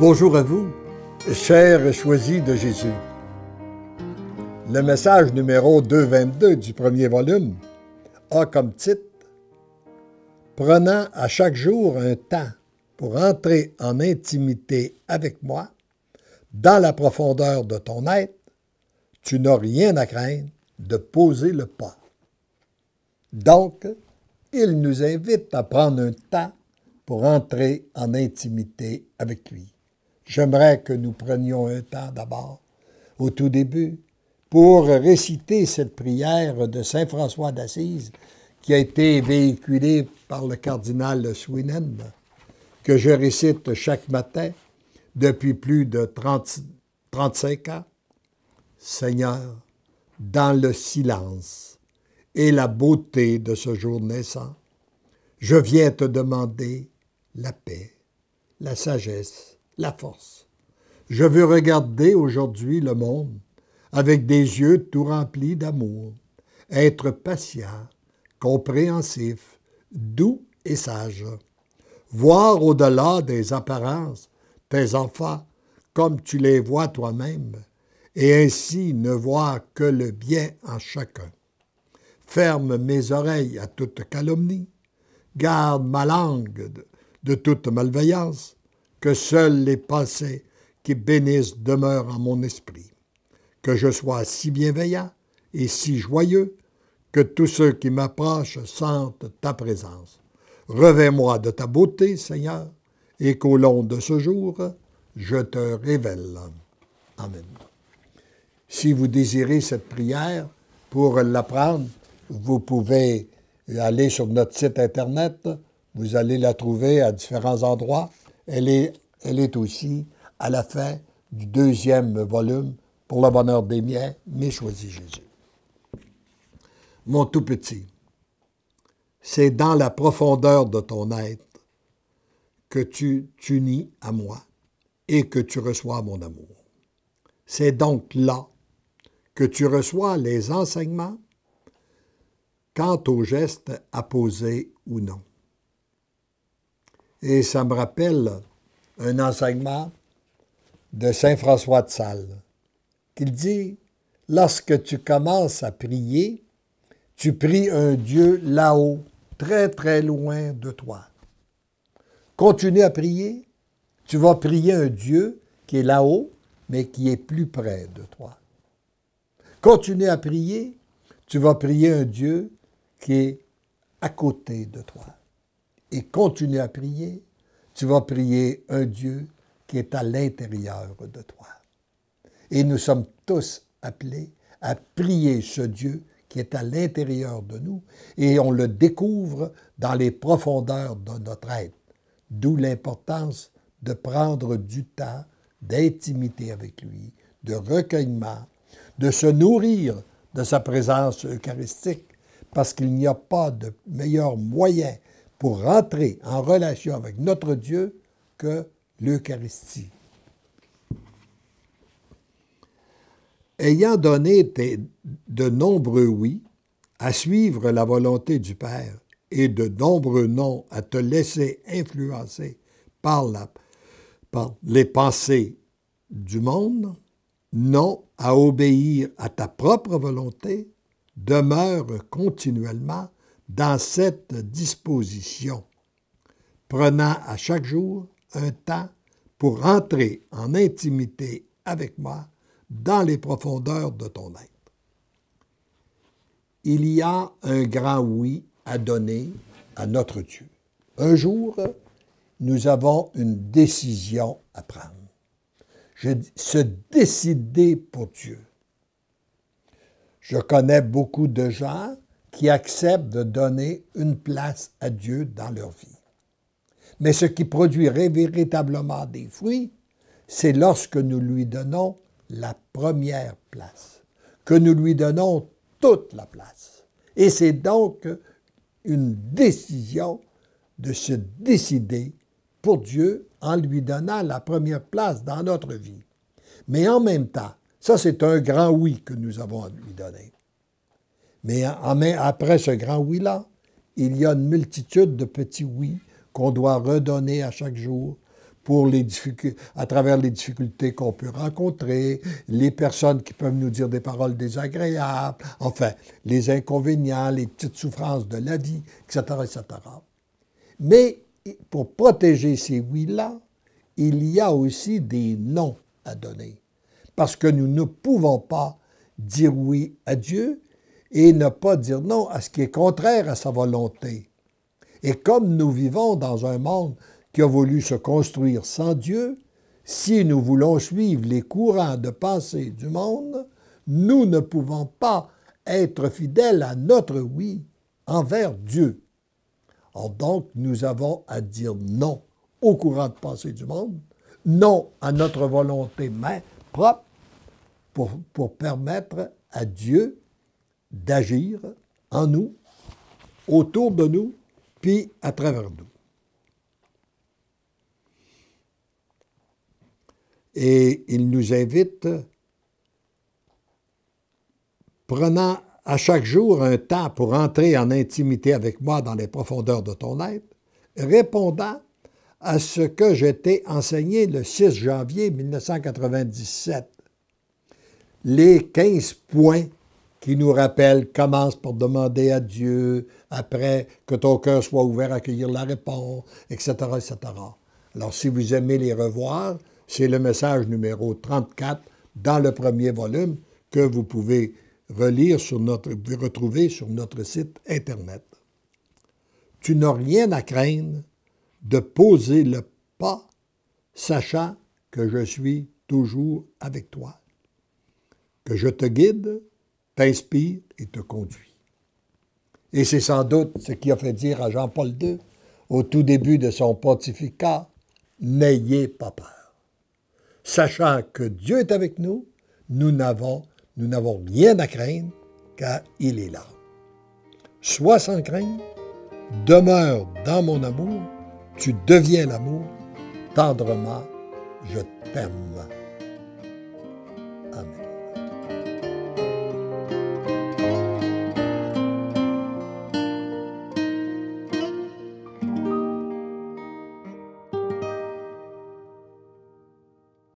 Bonjour à vous, chers choisis de Jésus. Le message numéro 222 du premier volume a comme titre Prenant à chaque jour un temps pour entrer en intimité avec moi, dans la profondeur de ton être, tu n'as rien à craindre de poser le pas. Donc, il nous invite à prendre un temps pour entrer en intimité avec lui. J'aimerais que nous prenions un temps d'abord, au tout début, pour réciter cette prière de Saint François d'Assise qui a été véhiculée par le cardinal Swinen, que je récite chaque matin depuis plus de 35 ans. Seigneur, dans le silence et la beauté de ce jour naissant, je viens te demander la paix, la sagesse, la force. Je veux regarder aujourd'hui le monde avec des yeux tout remplis d'amour, être patient, compréhensif, doux et sage, voir au-delà des apparences tes enfants comme tu les vois toi-même, et ainsi ne voir que le bien en chacun. Ferme mes oreilles à toute calomnie, garde ma langue de toute malveillance, que seuls les passés qui bénissent demeurent en mon esprit, que je sois si bienveillant et si joyeux que tous ceux qui m'approchent sentent ta présence. revês moi de ta beauté, Seigneur, et qu'au long de ce jour, je te révèle. Amen. Si vous désirez cette prière, pour l'apprendre, vous pouvez aller sur notre site Internet. Vous allez la trouver à différents endroits. Elle est, elle est aussi à la fin du deuxième volume, Pour le bonheur des miens, mais choisis Jésus. Mon tout petit, c'est dans la profondeur de ton être que tu t'unis à moi et que tu reçois mon amour. C'est donc là que tu reçois les enseignements quant aux gestes à poser ou non. Et ça me rappelle un enseignement de Saint François de Sales, qui dit Lorsque tu commences à prier, tu pries un Dieu là-haut, très très loin de toi. Continue à prier, tu vas prier un Dieu qui est là-haut, mais qui est plus près de toi. Continue à prier, tu vas prier un Dieu qui est à côté de toi et continue à prier, tu vas prier un Dieu qui est à l'intérieur de toi. Et nous sommes tous appelés à prier ce Dieu qui est à l'intérieur de nous et on le découvre dans les profondeurs de notre être. D'où l'importance de prendre du temps d'intimité avec lui, de recueillement, de se nourrir de sa présence eucharistique, parce qu'il n'y a pas de meilleur moyen pour rentrer en relation avec notre Dieu que l'Eucharistie. Ayant donné de nombreux oui à suivre la volonté du Père et de nombreux non à te laisser influencer par, par les pensées du monde, non à obéir à ta propre volonté, demeure continuellement dans cette disposition, prenant à chaque jour un temps pour entrer en intimité avec moi dans les profondeurs de ton être. Il y a un grand oui à donner à notre Dieu. Un jour, nous avons une décision à prendre. Je, se décider pour Dieu. Je connais beaucoup de gens qui acceptent de donner une place à Dieu dans leur vie. Mais ce qui produirait véritablement des fruits, c'est lorsque nous lui donnons la première place, que nous lui donnons toute la place. Et c'est donc une décision de se décider pour Dieu en lui donnant la première place dans notre vie. Mais en même temps, ça c'est un grand oui que nous avons à lui donner. Mais, après ce grand oui-là, il y a une multitude de petits oui qu'on doit redonner à chaque jour pour les à travers les difficultés qu'on peut rencontrer, les personnes qui peuvent nous dire des paroles désagréables, enfin, les inconvénients, les petites souffrances de la vie, etc., etc. Mais pour protéger ces oui-là, il y a aussi des non à donner, parce que nous ne pouvons pas dire oui à Dieu et ne pas dire non à ce qui est contraire à sa volonté. Et comme nous vivons dans un monde qui a voulu se construire sans Dieu, si nous voulons suivre les courants de pensée du monde, nous ne pouvons pas être fidèles à notre oui envers Dieu. Or donc, nous avons à dire non aux courants de pensée du monde, non à notre volonté propre pour, pour permettre à Dieu d'agir en nous, autour de nous, puis à travers nous. Et il nous invite, prenant à chaque jour un temps pour entrer en intimité avec moi dans les profondeurs de ton être, répondant à ce que j'étais enseigné le 6 janvier 1997. Les 15 points qui nous rappelle, commence par demander à Dieu, après que ton cœur soit ouvert à accueillir la réponse, etc., etc. Alors, si vous aimez les revoir, c'est le message numéro 34 dans le premier volume que vous pouvez relire sur notre, retrouver sur notre site Internet. Tu n'as rien à craindre de poser le pas, sachant que je suis toujours avec toi, que je te guide, t'inspire et te conduit. Et c'est sans doute ce qui a fait dire à Jean-Paul II, au tout début de son pontificat, N'ayez pas peur. Sachant que Dieu est avec nous, nous n'avons, nous n'avons rien à craindre, car il est là. Sois sans crainte, demeure dans mon amour, tu deviens l'amour, tendrement, je t'aime.